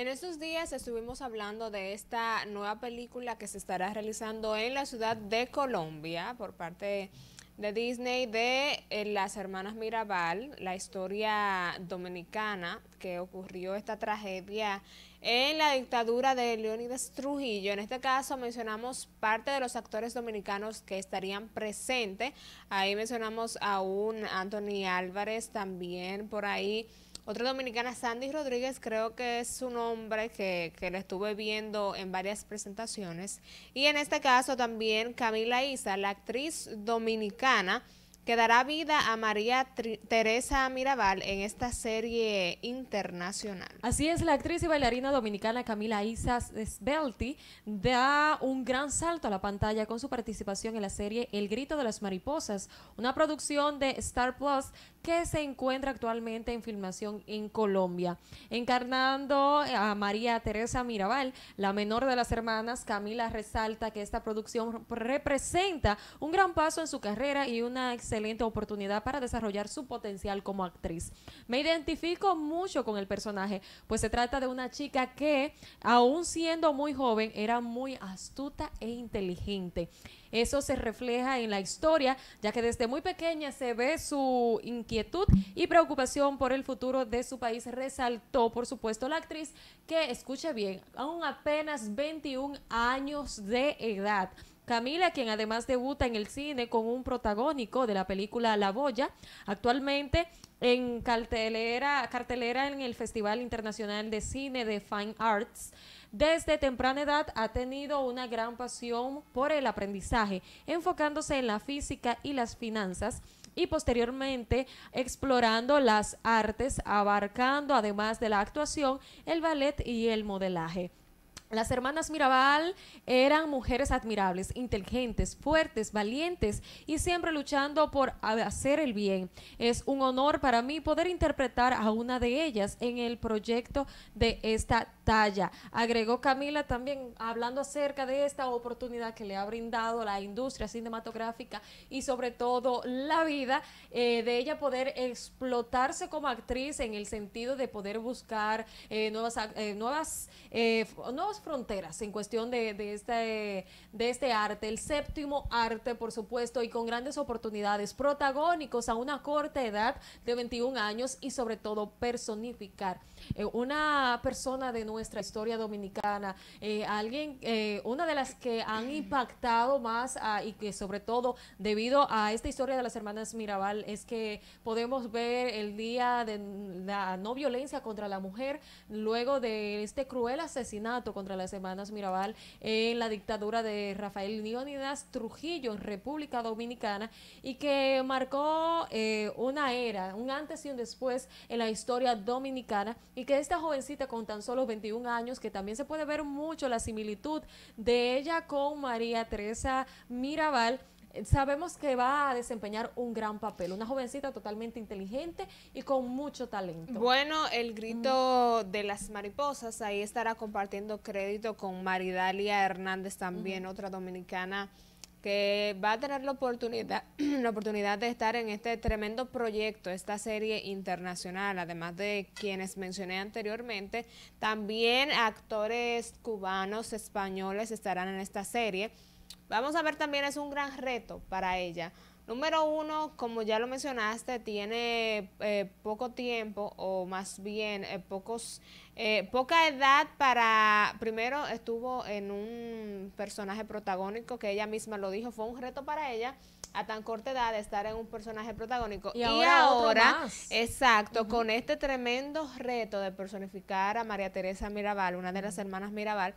En estos días estuvimos hablando de esta nueva película que se estará realizando en la ciudad de Colombia por parte de Disney de eh, las hermanas Mirabal, la historia dominicana que ocurrió esta tragedia en la dictadura de Leonidas Trujillo. En este caso mencionamos parte de los actores dominicanos que estarían presentes. Ahí mencionamos a un Anthony Álvarez también por ahí otra dominicana, Sandy Rodríguez, creo que es su nombre que, que le estuve viendo en varias presentaciones. Y en este caso también Camila Isa, la actriz dominicana que dará vida a María Teresa Mirabal en esta serie internacional. Así es, la actriz y bailarina dominicana Camila Isa Sbelti da un gran salto a la pantalla con su participación en la serie El Grito de las Mariposas, una producción de Star Plus que se encuentra actualmente en filmación en Colombia, encarnando a María Teresa Mirabal, la menor de las hermanas. Camila resalta que esta producción representa un gran paso en su carrera y una excelente oportunidad para desarrollar su potencial como actriz. Me identifico mucho con el personaje, pues se trata de una chica que, aún siendo muy joven, era muy astuta e inteligente. Eso se refleja en la historia, ya que desde muy pequeña se ve su inquietud y preocupación por el futuro de su país. Resaltó, por supuesto, la actriz que, escuche bien, aún apenas 21 años de edad. Camila, quien además debuta en el cine con un protagónico de la película La Boya, actualmente en cartelera, cartelera en el Festival Internacional de Cine de Fine Arts. Desde temprana edad ha tenido una gran pasión por el aprendizaje, enfocándose en la física y las finanzas y posteriormente explorando las artes, abarcando además de la actuación, el ballet y el modelaje. Las hermanas Mirabal eran mujeres admirables, inteligentes, fuertes, valientes y siempre luchando por hacer el bien. Es un honor para mí poder interpretar a una de ellas en el proyecto de esta talla. Agregó Camila también hablando acerca de esta oportunidad que le ha brindado la industria cinematográfica y sobre todo la vida eh, de ella poder explotarse como actriz en el sentido de poder buscar eh, nuevas, eh, nuevas eh, fronteras en cuestión este, de, este, arte, el séptimo arte, por supuesto, y con grandes oportunidades, protagónicos a una corta edad de 21 años y sobre todo personificar. Eh, una persona de nuestra historia dominicana, eh, alguien, eh, una de las que han impactado más ah, y que sobre todo debido a esta historia de las hermanas Mirabal es que podemos ver el día de la no violencia contra la mujer luego de este cruel asesinato contra las semanas Mirabal en la dictadura de Rafael Leónidas Trujillo en República Dominicana y que marcó eh, una era, un antes y un después en la historia dominicana y que esta jovencita con tan solo 21 años, que también se puede ver mucho la similitud de ella con María Teresa Mirabal, sabemos que va a desempeñar un gran papel, una jovencita totalmente inteligente y con mucho talento. Bueno, el mm. grito de las mariposas, ahí estará compartiendo crédito con Maridalia Hernández también, otra dominicana que va a tener la oportunidad, la oportunidad de estar en este tremendo proyecto, esta serie internacional, además de quienes mencioné anteriormente, también actores cubanos, españoles estarán en esta serie. Vamos a ver también, es un gran reto para ella. Número uno, como ya lo mencionaste, tiene eh, poco tiempo o más bien eh, pocos, eh, poca edad para, primero estuvo en un personaje protagónico que ella misma lo dijo, fue un reto para ella a tan corta edad estar en un personaje protagónico. Y, ahora, exacto, con este tremendo reto de personificar a María Teresa Mirabal, una de las hermanas Mirabal,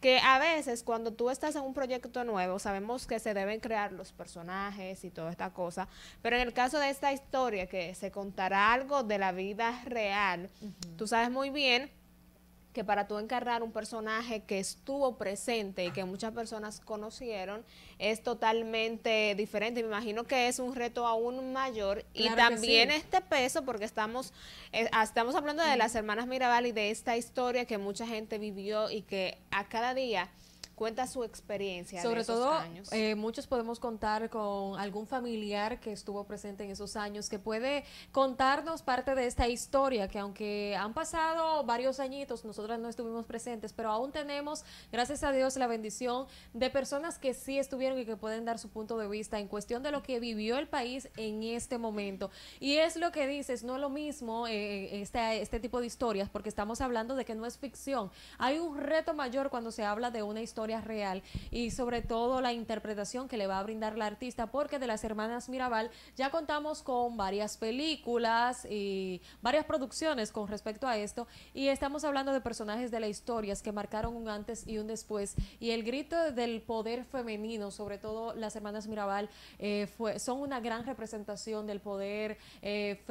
que a veces cuando tú estás en un proyecto nuevo, sabemos que se deben crear los personajes y toda esta cosa, pero en el caso de esta historia que se contará algo de la vida real, tú sabes muy bien que para tú encarnar un personaje que estuvo presente y que muchas personas conocieron es totalmente diferente. Me imagino que es un reto aún mayor y también este peso porque estamos eh, ah, estamos hablando de las hermanas Mirabal y de esta historia que mucha gente vivió y que a cada día cuenta su experiencia. Sobre todo, eh, muchos podemos contar con algún familiar que estuvo presente en esos años, que puede contarnos parte de esta historia, que aunque han pasado varios añitos, nosotras no estuvimos presentes, pero aún tenemos, gracias a Dios, la bendición de personas que sí estuvieron y que pueden dar su punto de vista en cuestión de lo que vivió el país en este momento. Y es lo que dices, no es lo mismo eh, eh, este, este tipo de historias, porque estamos hablando de que no es ficción. Hay un reto mayor cuando se habla de una historia real y sobre todo la interpretación que le va a brindar la artista, porque de las hermanas Mirabal ya contamos con varias películas y varias producciones con respecto a esto y estamos hablando de personajes de la historias que marcaron un antes y un después y el grito del poder femenino, sobre todo las hermanas Mirabal, eh, son una gran representación del poder eh,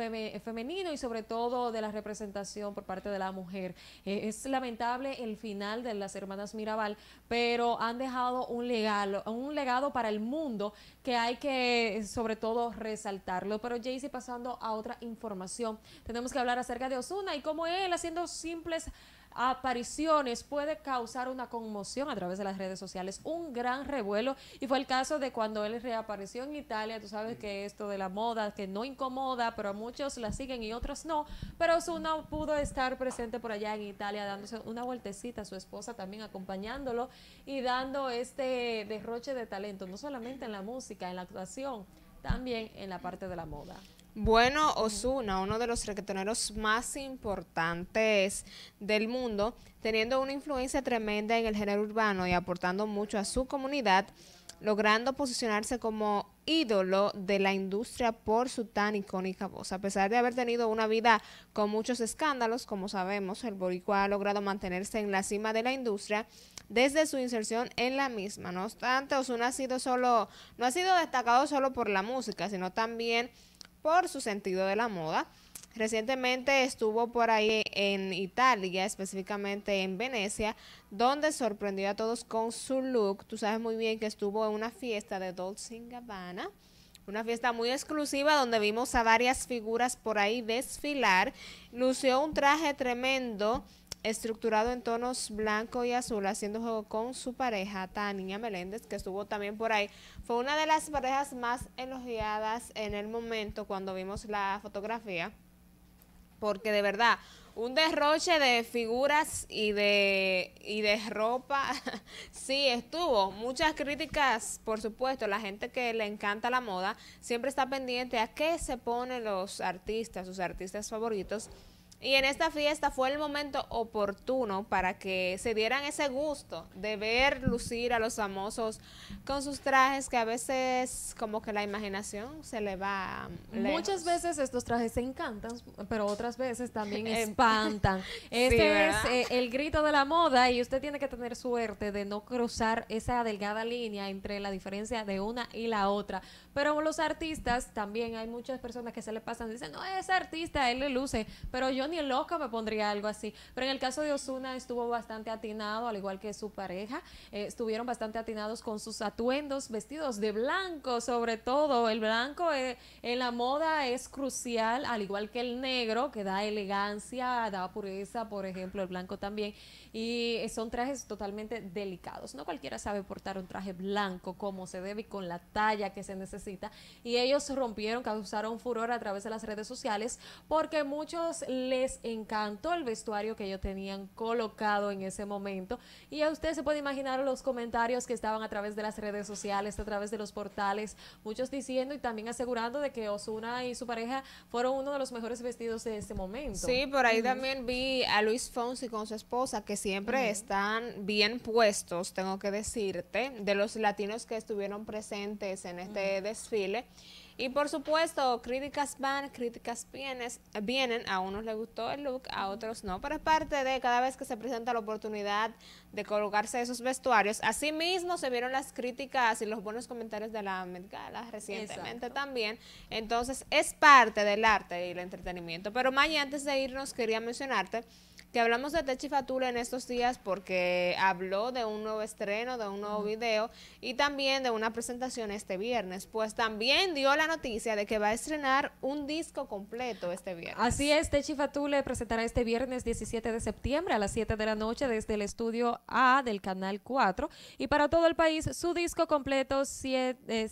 femenino y sobre todo de la representación por parte de la mujer. Eh, es lamentable el final de las hermanas Mirabal, pero pero han dejado un legado, un legado para el mundo que hay que sobre todo resaltarlo. Pero Jaycee, pasando a otra información, tenemos que hablar acerca de Osuna y cómo él haciendo simples apariciones puede causar una conmoción a través de las redes sociales, un gran revuelo. Y fue el caso de cuando él reapareció en Italia. Tú sabes que esto de la moda, que no incomoda, pero a muchos la siguen y otros no. Pero Osuna pudo estar presente por allá en Italia dándose una vueltecita a su esposa también acompañándolo y dando este derroche de talento, no solamente en la música, en la actuación, también en la parte de la moda. Bueno, Osuna, uno de los reggaetoneros más importantes del mundo, teniendo una influencia tremenda en el género urbano y aportando mucho a su comunidad, logrando posicionarse como ídolo de la industria por su tan icónica voz. A pesar de haber tenido una vida con muchos escándalos, como sabemos, el boricua ha logrado mantenerse en la cima de la industria desde su inserción en la misma. No obstante, Osuna ha sido solo, no ha sido destacado solo por la música, sino también por su sentido de la moda. Recientemente estuvo por ahí en Italia, específicamente en Venecia, donde sorprendió a todos con su look. Tú sabes muy bien que estuvo en una fiesta de Dolce Gabbana. Una fiesta muy exclusiva donde vimos a varias figuras por ahí desfilar. Lució un traje tremendo estructurado en tonos blanco y azul, haciendo juego con su pareja, Tania Meléndez, que estuvo también por ahí. Fue una de las parejas más elogiadas en el momento cuando vimos la fotografía, porque de verdad, un derroche de figuras y de, y de ropa, sí, estuvo. Muchas críticas, por supuesto, la gente que le encanta la moda siempre está pendiente a qué se ponen los artistas, sus artistas favoritos y en esta fiesta fue el momento oportuno para que se dieran ese gusto de ver lucir a los famosos con sus trajes que a veces como que la imaginación se le va um, Muchas veces estos trajes se encantan, pero otras veces también em, espantan. este es eh, el grito de la moda y usted tiene que tener suerte de no cruzar esa delgada línea entre la diferencia de una y la otra. Pero los artistas también hay muchas personas que se le pasan y dicen, "No, ese artista él le luce, pero yo ni loca me pondría algo así. Pero en el caso de Osuna estuvo bastante atinado, al igual que su pareja. Eh, estuvieron bastante atinados con sus atuendos, vestidos de blanco sobre todo. El blanco eh, en la moda es crucial, al igual que el negro, que da elegancia, da pureza, por ejemplo, el blanco también. Y eh, son trajes totalmente delicados. No cualquiera sabe portar un traje blanco como se debe y con la talla que se necesita. Y ellos rompieron, causaron furor a través de las redes sociales porque muchos le les encantó el vestuario que ellos tenían colocado en ese momento. Y a usted se puede imaginar los comentarios que estaban a través de las redes sociales, a través de los portales, muchos diciendo y también asegurando de que Osuna y su pareja fueron uno de los mejores vestidos de ese momento. Sí, por ahí también vi a Luis Fonsi con su esposa, que siempre están bien puestos, tengo que decirte, de los latinos que estuvieron presentes en este desfile. Y por supuesto, críticas van, críticas vienen. A unos les gustó el look, a otros no. Pero es parte de cada vez que se presenta la oportunidad de colocarse esos vestuarios. Asimismo, se vieron las críticas y los buenos comentarios de la Met recientemente también. Entonces, es parte del arte y el entretenimiento. Pero Maya, antes de irnos, quería mencionarte que hablamos de Techi Fatula en estos días porque habló de un nuevo estreno, de un nuevo video y también de una presentación este viernes. Pues también dio la noticia de que va a estrenar un disco completo este viernes. Así es, Techi Fatule presentará este viernes 17 de septiembre a las 7 de la noche desde el estudio A del Canal 4 y para todo el país su disco completo 7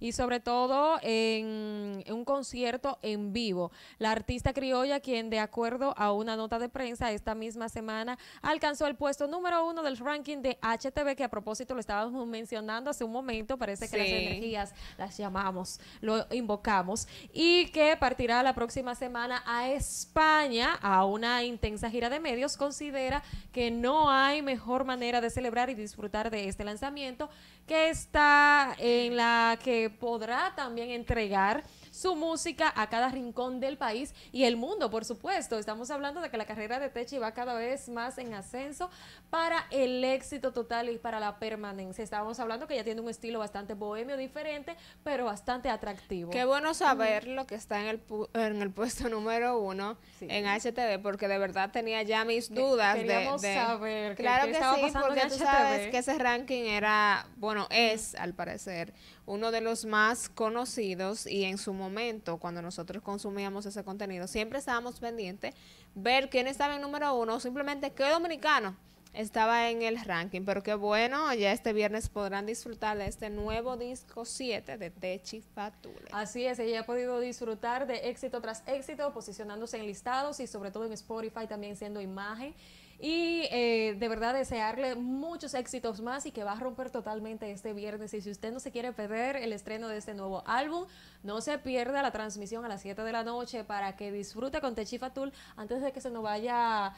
y sobre todo en, un concierto en vivo. La artista criolla, quien de acuerdo a una nota de prensa esta misma semana alcanzó el puesto número uno del ranking de HTV, que a propósito lo estábamos mencionando hace un momento, parece que las energías las llamamos, lo invocamos, y que partirá la próxima semana a España a una intensa gira de medios, considera que no hay mejor manera de celebrar y disfrutar de este lanzamiento que está en la que podrá también entregar su música a cada rincón del país y el mundo, por supuesto. Estamos hablando de que la carrera de Techi va cada vez más en ascenso para el éxito total y para la permanencia. Estábamos hablando que ya tiene un estilo bastante bohemio, diferente, pero bastante atractivo. Qué bueno saber lo que está en el, en el puesto número uno en HTV, porque de verdad tenía ya mis dudas. Que, de, saber. Claro que sí, porque tú sabes que ese ranking era, bueno, es al parecer uno de los más conocidos y en su momento, cuando nosotros consumíamos ese contenido, siempre estábamos pendientes ver quién estaba en número uno simplemente qué dominicano estaba en el ranking. Pero qué bueno, ya este viernes podrán disfrutar de este nuevo disco 7 de Techi Fatule. Así es, ella ha podido disfrutar de éxito tras éxito, posicionándose en listados y sobre todo en Spotify también siendo imagen. Y eh, de verdad desearle muchos éxitos más y que va a romper totalmente este viernes. Y si usted no se quiere perder el estreno de este nuevo álbum, no se pierda la transmisión a las 7 de la noche para que disfrute con Techifatul antes de que se nos vaya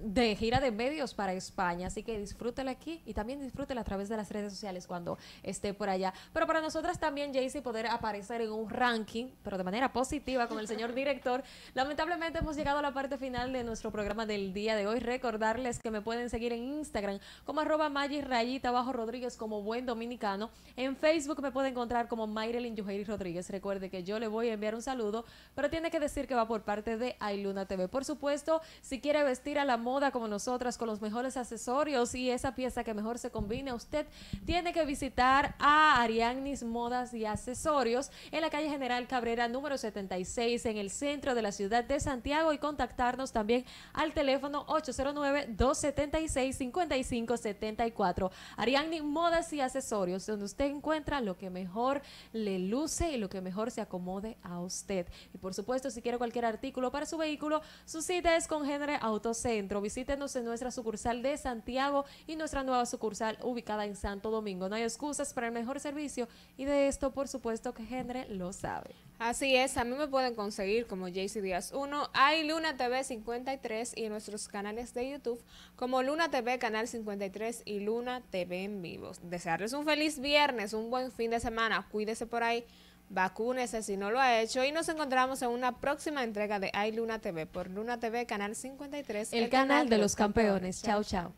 de gira de medios para España. Así que disfrútela aquí y también disfrútela a través de las redes sociales cuando esté por allá. Pero para nosotras también, Jaycee, poder aparecer en un ranking, pero de manera positiva con el señor director. Lamentablemente hemos llegado a la parte final de nuestro programa del día de hoy recordarles que me pueden seguir en Instagram como arroba Rayita Bajo Rodríguez como buen dominicano. En Facebook me pueden encontrar como Mayrelin Yujeri Rodríguez. Recuerde que yo le voy a enviar un saludo, pero tiene que decir que va por parte de Ailuna TV. Por supuesto, si quiere vestir a la moda como nosotras, con los mejores accesorios y esa pieza que mejor se combine a usted, tiene que visitar a Ariagnis Modas y Accesorios en la calle General Cabrera número 76 en el centro de la ciudad de Santiago y contactarnos también al teléfono 8 809-276-5574. Ariadne Modas y Accesorios, donde usted encuentra lo que mejor le luce y lo que mejor se acomode a usted. Y por supuesto, si quiere cualquier artículo para su vehículo, su cita es con Genere Autocentro. Visítenos en nuestra sucursal de Santiago y nuestra nueva sucursal ubicada en Santo Domingo. No hay excusas para el mejor servicio y de esto, por supuesto, que Genere lo sabe. Así es, a mí me pueden conseguir como JC Díaz 1, hay Luna TV 53 y nuestros canales de YouTube como Luna TV, Canal 53 y Luna TV en vivo. Desearles un feliz viernes, un buen fin de semana, cuídese por ahí, vacúnese si no lo ha hecho y nos encontramos en una próxima entrega de Ay Luna TV por Luna TV, Canal 53. El, canal, canal, de los campeones. Chao, chao.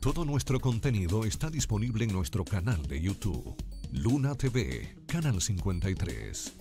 Todo nuestro contenido está disponible en nuestro canal de YouTube, Luna TV, Canal 53.